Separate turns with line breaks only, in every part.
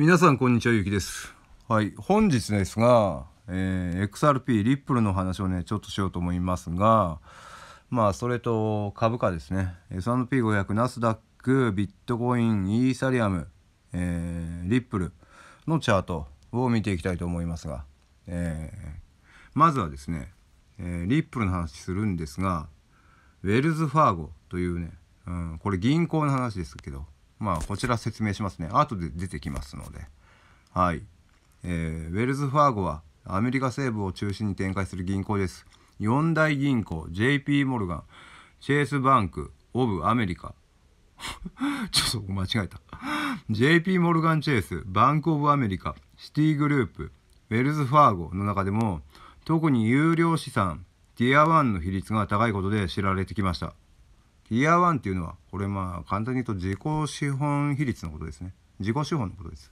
皆さんこんにちはゆうきですはい本日ですが、えー、XRP リップルの話をねちょっとしようと思いますがまあそれと株価ですね S&P500 ナスダックビットコインイーサリアム、えー、リップルのチャートを見ていきたいと思いますが、えー、まずはですね、えー、リップルの話するんですがウェルズ・ファーゴというね、うん、これ銀行の話ですけどまあ、こちら説明しますね。後で出てきますので。はい。えー、ウェルズ・ファーゴはアメリカ西部を中心に展開する銀行です。四大銀行、JP モルガン、チェイスバンク、オブ・アメリカ。ちょっと間違えた。JP モルガン・チェイス、バンク・オブ・アメリカ、シティグループ、ウェルズ・ファーゴの中でも、特に有料資産、ティア1の比率が高いことで知られてきました。イヤーンっていうのはこれまあ簡単に言うと自己資本比率のことですね自己資本のことです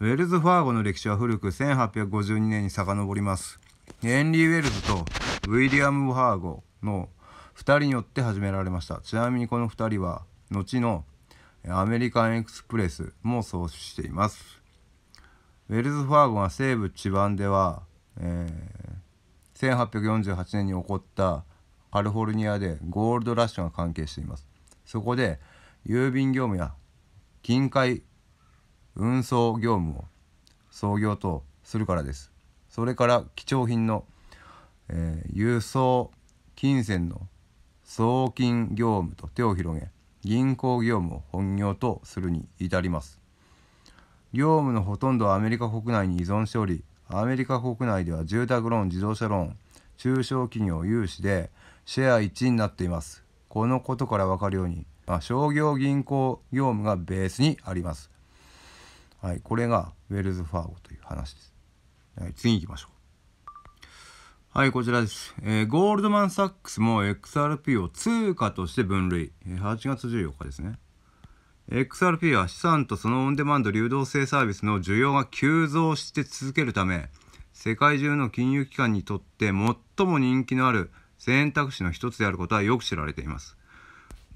ウェルズ・ファーゴの歴史は古く1852年に遡りますヘンリー・ウェルズとウィリアム・ファーゴの2人によって始められましたちなみにこの2人は後のアメリカン・エクスプレスも創始していますウェルズ・ファーゴが西部地盤では、えー、1848年に起こったカリフォルニアでゴールドラッシュが関係していますそこで郵便業務や近海運送業務を創業とするからですそれから貴重品の、えー、輸送金銭の送金業務と手を広げ銀行業務を本業とするに至ります業務のほとんどはアメリカ国内に依存しておりアメリカ国内では住宅ローン自動車ローン中小企業融資でシェア1になっています。このことからわかるように、まあ、商業銀行業務がベースにあります。はい、これがウェルズ・ファーゴという話です。はい、次行きましょう。はい、こちらです。えー、ゴールドマン・サックスも XRP を通貨として分類。8月14日ですね。XRP は資産とそのオンデマンド流動性サービスの需要が急増して続けるため、世界中の金融機関にとって最も人気のある選択肢の一つであることはよく知られています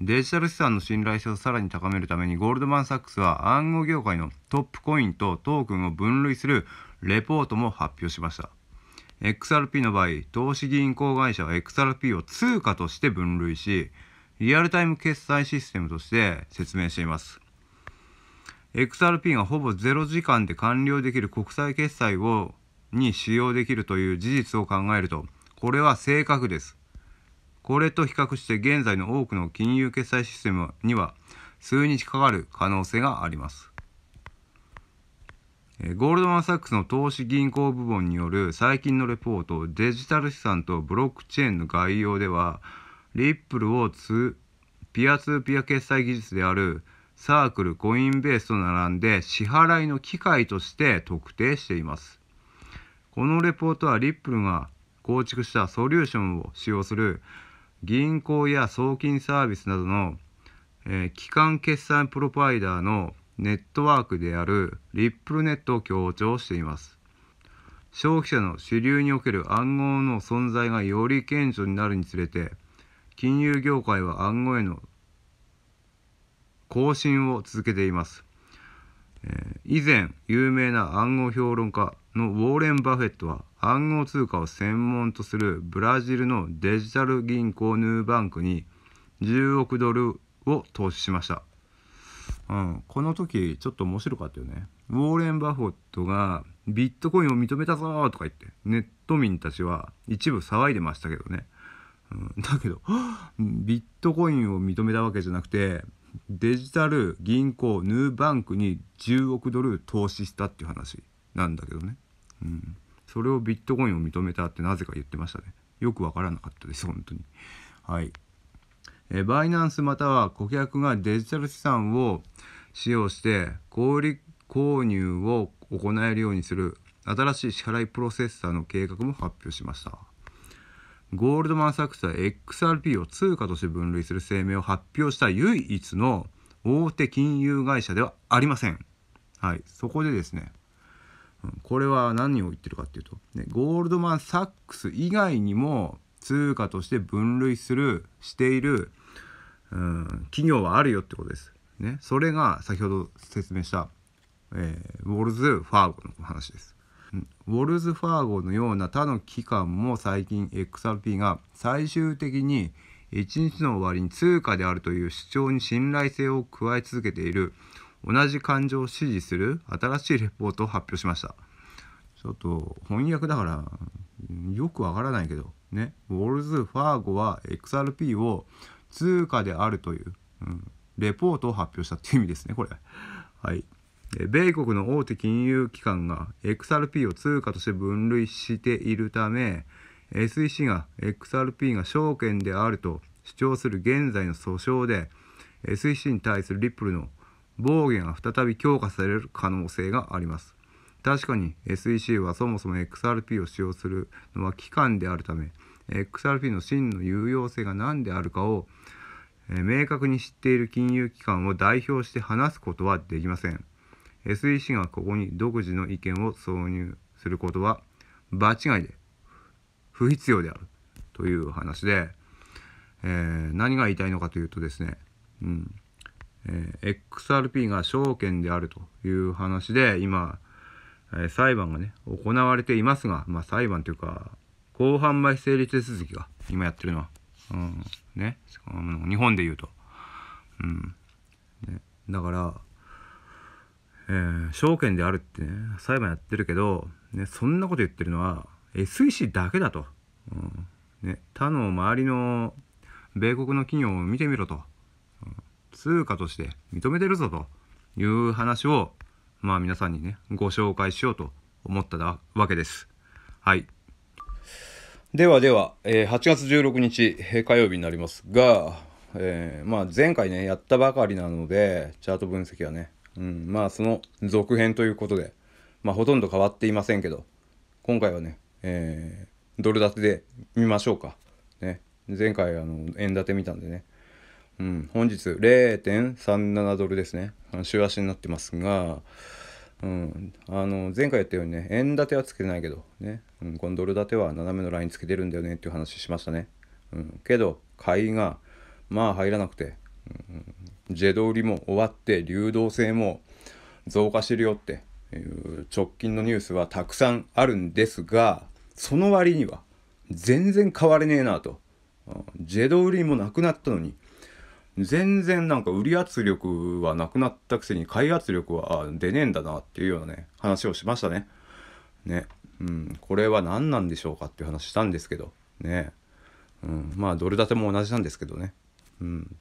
デジタル資産の信頼性をさらに高めるためにゴールドマン・サックスは暗号業界のトップコインとトークンを分類するレポートも発表しました XRP の場合投資銀行会社は XRP を通貨として分類しリアルタイム決済システムとして説明しています XRP がほぼ0時間で完了できる国際決済をに使用できるという事実を考えるとこれは正確です。これと比較して現在の多くの金融決済システムには数日かかる可能性があります。ゴールドマン・サックスの投資銀行部門による最近のレポートデジタル資産とブロックチェーンの概要ではリップルをピアツーピア決済技術であるサークルコインベースと並んで支払いの機械として特定していますこのレポートはリップルが構築したソリューションを使用する銀行や送金サービスなどの、えー、機関決済プロバイダーのネットワークであるリップルネットを強調しています消費者の主流における暗号の存在がより顕著になるにつれて金融業界は暗号への更新を続けています、えー、以前有名な暗号評論家のウォーレン・バフェットは暗号通貨を専門とするブラジルのデジタル銀行ヌーバンクに10億ドルを投資しました、うん、この時ちょっと面白かったよねウォーレン・バフォットがビットコインを認めたぞとか言ってネット民たちは一部騒いでましたけどね、うん、だけど ビットコインを認めたわけじゃなくてデジタル銀行ヌーバンクに10億ドル投資したっていう話なんだけどね。うんそれをビットコインを認めたってなぜか言ってましたねよくわからなかったです本当にはいえバイナンスまたは顧客がデジタル資産を使用して小売購入を行えるようにする新しい支払いプロセッサーの計画も発表しましたゴールドマン・サクスは XRP を通貨として分類する声明を発表した唯一の大手金融会社ではありません。はい、そこでですねこれは何を言ってるかっていうと、ね、ゴールドマン・サックス以外にも通貨として分類するしている、うん、企業はあるよってことです。ね、それが先ほど説明した、えー、ウォルズ・ファーゴの話です。ウォルズ・ファーゴのような他の機関も最近 XRP が最終的に1日の終わりに通貨であるという主張に信頼性を加え続けている同じ感情を支持する新しいレポートを発表しましたちょっと翻訳だからよくわからないけどねウォルズ・ファーゴは XRP を通貨であるという、うん、レポートを発表したっていう意味ですねこれはい米国の大手金融機関が XRP を通貨として分類しているため SEC が XRP が証券であると主張する現在の訴訟で SEC に対するリップルの防御が再び強化される可能性があります確かに SEC はそもそも XRP を使用するのは機関であるため XRP の真の有用性が何であるかを明確に知っている金融機関を代表して話すことはできません SEC がここに独自の意見を挿入することは場違いで不必要であるという話で、えー、何が言いたいのかというとですね、うん、えー、XRP が証券であるという話で今、えー、裁判がね行われていますが、まあ、裁判というか公販売成立手続きが今やってるのは、うんね、日本で言うと、うんね、だから、えー、証券であるってね裁判やってるけど、ね、そんなこと言ってるのは SEC だけだと、うんね、他の周りの米国の企業を見てみろと。通貨として認めてるぞという話を、まあ皆さんにね、ご紹介しようと思ったわけです。はい。ではでは、えー、8月16日、火曜日になりますが、えー、まあ前回ね、やったばかりなので、チャート分析はね、うん、まあその続編ということで、まあほとんど変わっていませんけど、今回はね、えー、ドル建てで見ましょうか。ね、前回あの円建て見たんでね、うん、本日0.37ドルですね週足になってますが、うん、あの前回やったようにね円建てはつけてないけどね、うん、このドル建ては斜めのラインつけてるんだよねっていう話しましたね、うん、けど買いがまあ入らなくて、うん、ジェド売りも終わって流動性も増加してるよっていう直近のニュースはたくさんあるんですがその割には全然変われねえなと、うん、ジェド売りもなくなったのに全然なんか売り圧力はなくなったくせに買い圧力は出ねえんだなっていうようなね話をしましたね。ね。うん、これは何なんでしょうかっていう話したんですけどね。うん、まあドル建ても同じなんですけどね。うん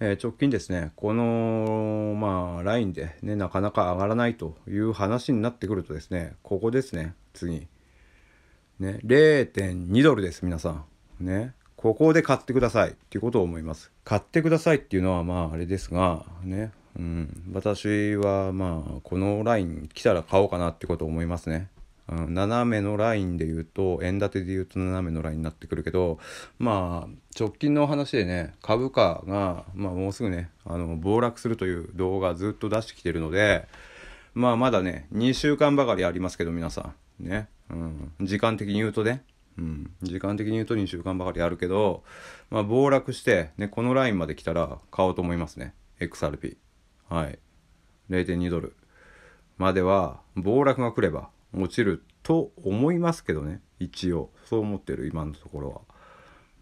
えー、直近ですね、この、まあ、ラインで、ね、なかなか上がらないという話になってくるとですね、ここですね、次。ね、0.2ドルです、皆さん。ね、ここで買ってくださいっていうことを思います。買ってくださいっていうのはまああれですがね、うん、私はまあこのライン来たら買おうかなってことを思いますね。うん、斜めのラインで言うと円建てで言うと斜めのラインになってくるけどまあ直近の話でね株価が、まあ、もうすぐねあの暴落するという動画ずっと出してきてるのでまあまだね2週間ばかりありますけど皆さんね、うん、時間的に言うとねうん、時間的に言うと2週間ばかりあるけど、まあ、暴落して、ね、このラインまで来たら買おうと思いますね XRP はい0.2ドルまでは暴落が来れば落ちると思いますけどね一応そう思ってる今のところは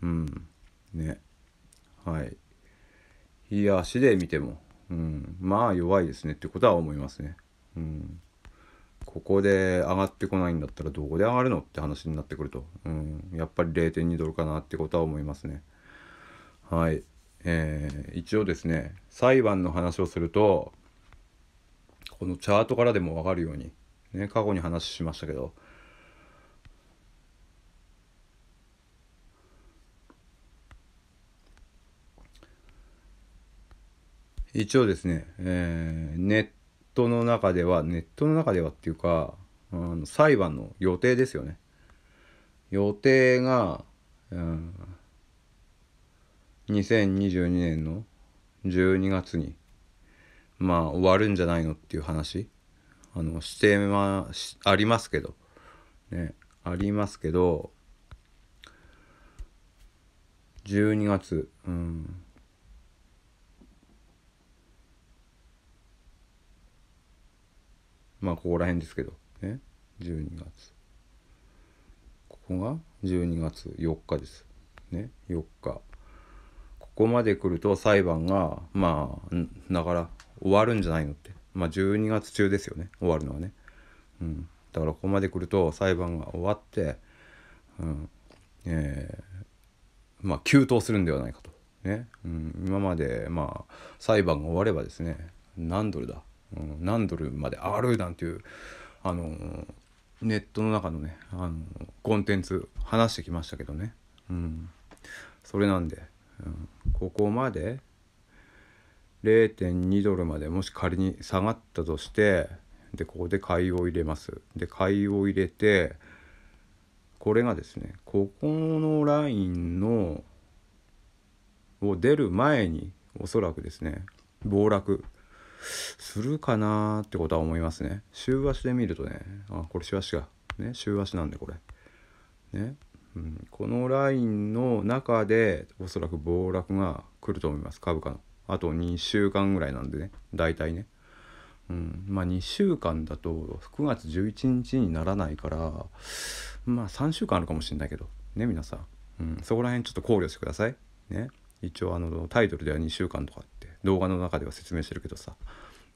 うんねはいいや足で見ても、うん、まあ弱いですねってことは思いますねうんここで上がってこないんだったらどこで上がるのって話になってくると、うん、やっぱり0.2ドルかなってことは思いますね。はい、えー、一応ですね裁判の話をするとこのチャートからでも分かるように、ね、過去に話しましたけど一応ですね、えー、ネットの中ではネットの中ではっていうかあの裁判の予定ですよね予定が、うん、2022年の12月にまあ終わるんじゃないのっていう話あのしてまありますけどねありますけど12月うんまあ、ここら辺ですけど、ね、12月。ここが12月4日です。ね、4日。ここまで来ると裁判が、まあ、だから終わるんじゃないのって。まあ、12月中ですよね、終わるのはね。うん。だからここまで来ると裁判が終わって、うん。えー、まあ、急騰するんではないかと。ね。うん、今まで、まあ、裁判が終わればですね、何ドルだうん、何ドルまで上がるなんていう、あのネットの中のね、あのコンテンツ話してきましたけどね、うん、それなんで、うん、ここまで0.2ドルまでもし仮に下がったとしてでここで買いを入れますで買いを入れてこれがですねここのラインのを出る前におそらくですね暴落するかなってことは思いますね週足で見るとねあこれ週足がね週足なんでこれね、うん、このラインの中でおそらく暴落が来ると思います株価のあと2週間ぐらいなんでね大体ねうん、まあ2週間だと9月11日にならないからまあ3週間あるかもしれないけどね皆さん、うん、そこら辺ちょっと考慮してくださいね一応あのタイトルでは2週間とか動画の中では説明してるけどさ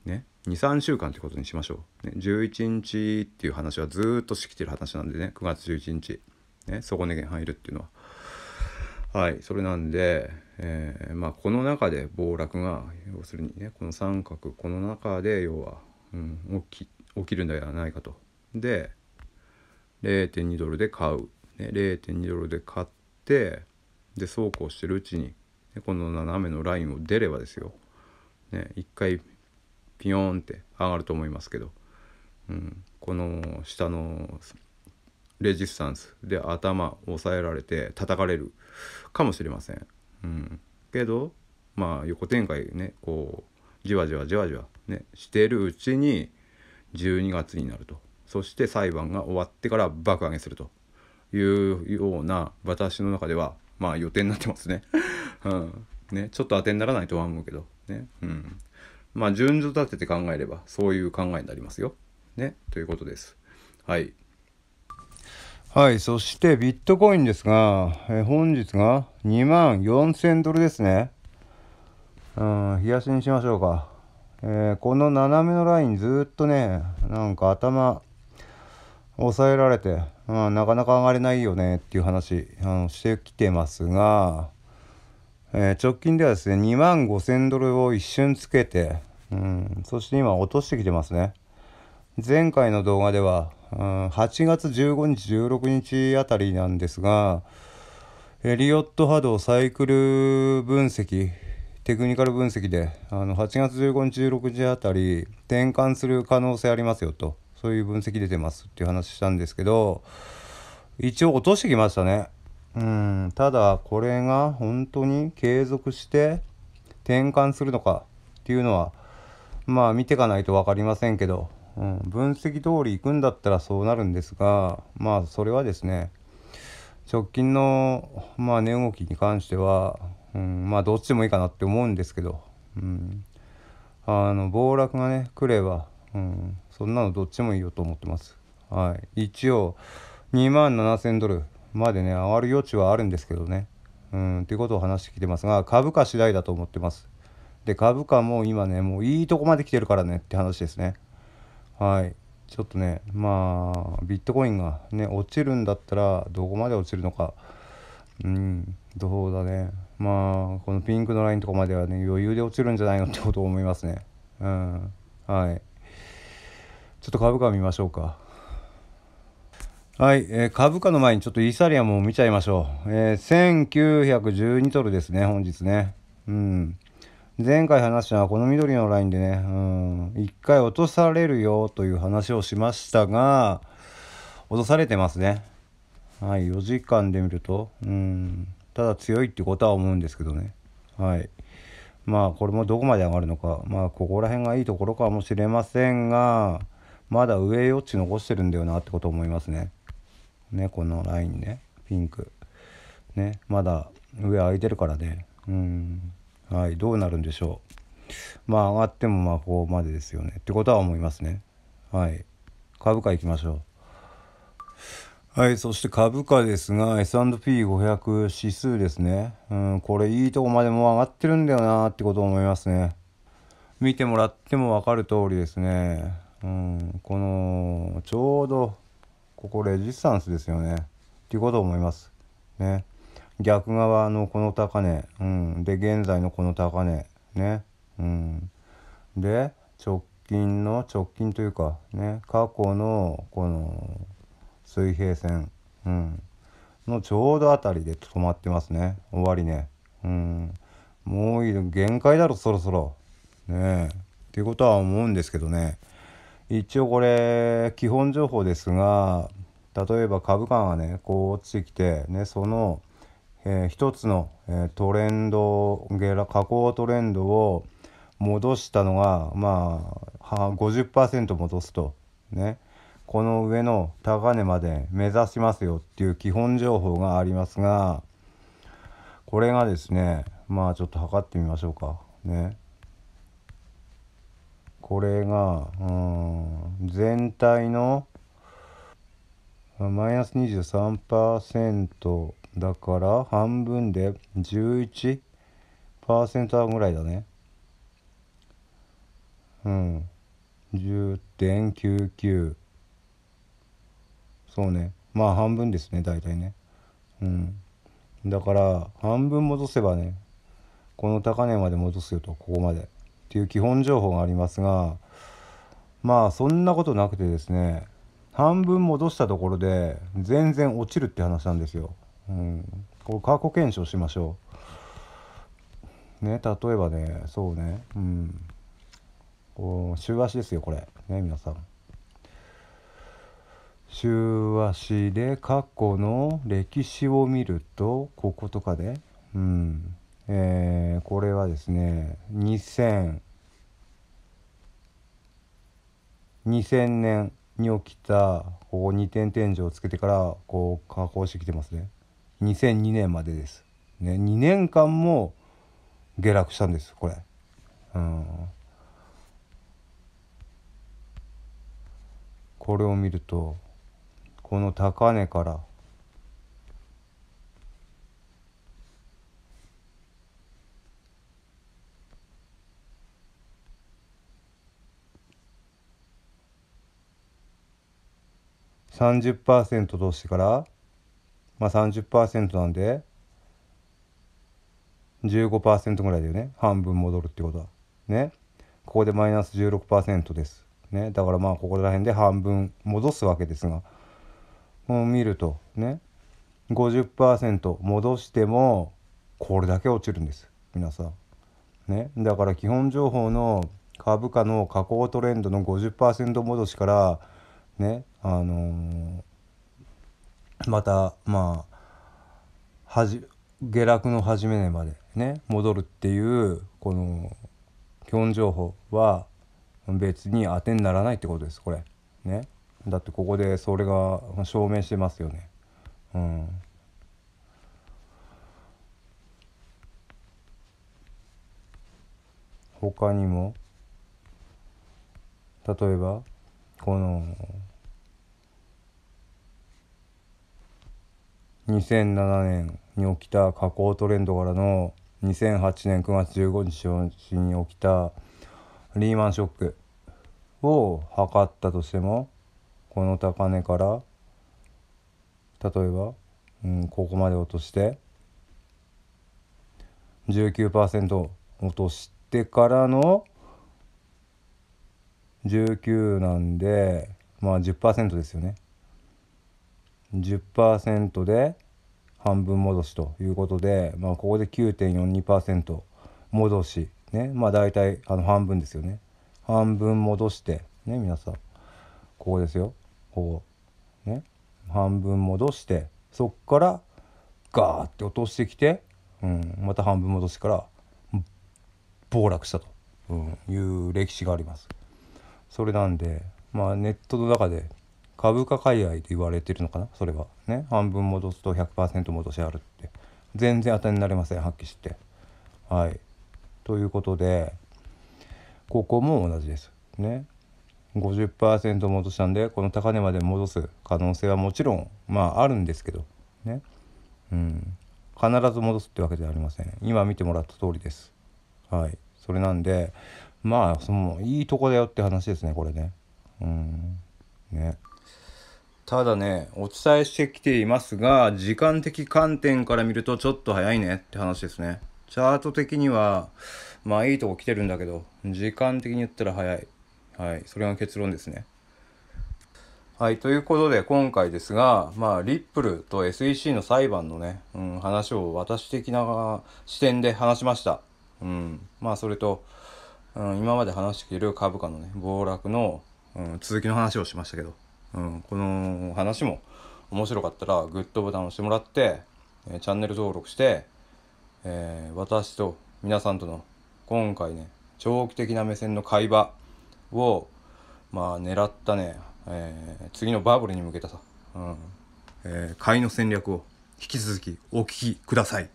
ね23週間ってことにしましょう、ね、11日っていう話はずっとしきてる話なんでね9月11日、ね、底値減入るっていうのは。はいそれなんで、えー、まあ、この中で暴落が要するにねこの三角この中で要は、うん、起き起きるんではないかと。で0.2ドルで買う、ね、0.2ドルで買ってでそうこうしてるうちに、ね、この斜めのラインを出ればですよね一回ピヨーンって上がると思いますけど、うん、この下のレジスタンスで頭押さえられて叩かれるかもしれません。うん、けどまあ横展開ねこうじわじわじわじわねしてるうちに12月になるとそして裁判が終わってから爆上げするというような私の中ではまあ予定になってますね。うん、ねちょっと当てにならないとは思うけど。ね。うん。まあ、順序立てて考えれば、そういう考えになりますよ。ね。ということです。はい。はい。そして、ビットコインですが、え本日が2万4000ドルですね。うん、冷やしにしましょうか。えー、この斜めのラインずっとね、なんか頭、押さえられて、うん、なかなか上がれないよねっていう話あのしてきてますが、えー、直近ではですね、2万5000ドルを一瞬つけて、うん、そして今落としてきてますね。前回の動画では、うん、8月15日、16日あたりなんですが、エリオット波動サイクル分析、テクニカル分析で、あの8月15日、16日あたり、転換する可能性ありますよと、そういう分析出てますっていう話したんですけど、一応落としてきましたね。うんただこれが本当に継続して転換するのかっていうのはまあ見ていかないと分かりませんけど、うん、分析通りいくんだったらそうなるんですがまあそれはですね直近の、まあ、値動きに関しては、うん、まあどっちでもいいかなって思うんですけど、うん、あの暴落がね来れば、うん、そんなのどっちもいいよと思ってます。はい、一応2万7000ドルまでね上がる余地はあるんですけどねうんということを話してきてますが株価次第だと思ってますで株価も今ねもういいとこまで来てるからねって話ですねはいちょっとねまあビットコインがね落ちるんだったらどこまで落ちるのかうんどうだねまあこのピンクのラインとかまではね余裕で落ちるんじゃないのってことを思いますねうんはいちょっと株価見ましょうかはい、えー、株価の前にちょっとイーサリアムを見ちゃいましょう。えー、1912ドルですね、本日ね。うん。前回話したのはこの緑のラインでね、うん、1回落とされるよという話をしましたが、落とされてますね。はい、4時間で見ると、うん、ただ強いってことは思うんですけどね。はい。まあ、これもどこまで上がるのか、まあ、ここら辺がいいところかもしれませんが、まだ上余地残してるんだよなってこと思いますね。ねこのラインねピンクねまだ上空いてるからねうんはいどうなるんでしょうまあ上がってもまあここまでですよねってことは思いますねはい株価いきましょうはいそして株価ですが S&P500 指数ですねうんこれいいとこまでも上がってるんだよなってことを思いますね見てもらっても分かる通りですねうんこのちょうどここレジスタンスですよねっていうことを思います。ね。逆側のこの高値、うん、で現在のこの高値ね、うん、で直近の直近というかね過去のこの水平線、うん、のちょうどあたりで止まってますね終わりね、うん、もう限界だろそろそろねえっていうことは思うんですけどね一応これ基本情報ですが例えば株価がねこう落ちてきてねその、えー、一つの、えー、トレンド下落下降トレンドを戻したのがまあ50%戻すとねこの上の高値まで目指しますよっていう基本情報がありますがこれがですねまあちょっと測ってみましょうかねこれが、うん、全体のマイナス23%だから半分で11%ぐらいだね。うん。10.99。そうね。まあ半分ですね、大体ね。うん。だから、半分戻せばね、この高値まで戻すよと、ここまで。っていう基本情報がありますがまあそんなことなくてですね半分戻したところで全然落ちるって話なんですよ。うん、これ過去検証しましょう。ね例えばねそうねうんこう週足ですよこれね皆さん。週足で過去の歴史を見るとこことかでうんえー、これはですね2000 2000年に起きたこう二点天井をつけてからこう加工してきてますね2002年までですね2年間も下落したんですこれうんこれを見るとこの高値から30%してから、まあ、30%なんで15%ぐらいだよね半分戻るってことはねここでマイナス16%ですねだからまあここら辺で半分戻すわけですがもう見るとね50%戻してもこれだけ落ちるんです皆さんねだから基本情報の株価の下降トレンドの50%戻しからねあのー、またまあはじ下落の始め値までね戻るっていうこの基本情報は別に当てにならないってことですこれねだってここでそれが証明してますよねうん他にも例えばこの2007年に起きた下降トレンドからの2008年9月15日に起きたリーマンショックを測ったとしてもこの高値から例えば、うん、ここまで落として19%落としてからの19なんでまあ10%ですよね10%で半分戻しということで、まあ、ここで9.42%戻しねまあ大体あの半分ですよね半分戻してね皆さんここですよこうね半分戻してそっからガーって落としてきて、うん、また半分戻しから暴落したと、うん、いう歴史があります。それなんで、まあ、ネットの中で株価買い合いと言われてるのかなそれはね半分戻すと100%戻しあるって全然当てになりませんはっきりしてはいということでここも同じですね50%戻したんでこの高値まで戻す可能性はもちろんまああるんですけどねうん必ず戻すってわけではありません今見てもらった通りですはいそれなんでまあそのいいとこだよって話ですねこれね。うんねただねお伝えしてきていますが時間的観点から見るとちょっと早いねって話ですね。チャート的にはまあいいとこ来てるんだけど時間的に言ったら早い。はい、それが結論ですね。はい、ということで今回ですが、まあ、リップルと SEC の裁判のね、うん、話を私的な視点で話しました。うん、まあ、それと、うん、今まで話している株価のね暴落の、うん、続きの話をしましたけど、うん、この話も面白かったらグッドボタンを押してもらって、えー、チャンネル登録して、えー、私と皆さんとの今回ね長期的な目線の会話をまあ狙ったね、えー、次のバブルに向けたさ、うんえー、買いの戦略を引き続きお聞きください。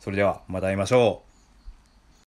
それではまた会いましょう。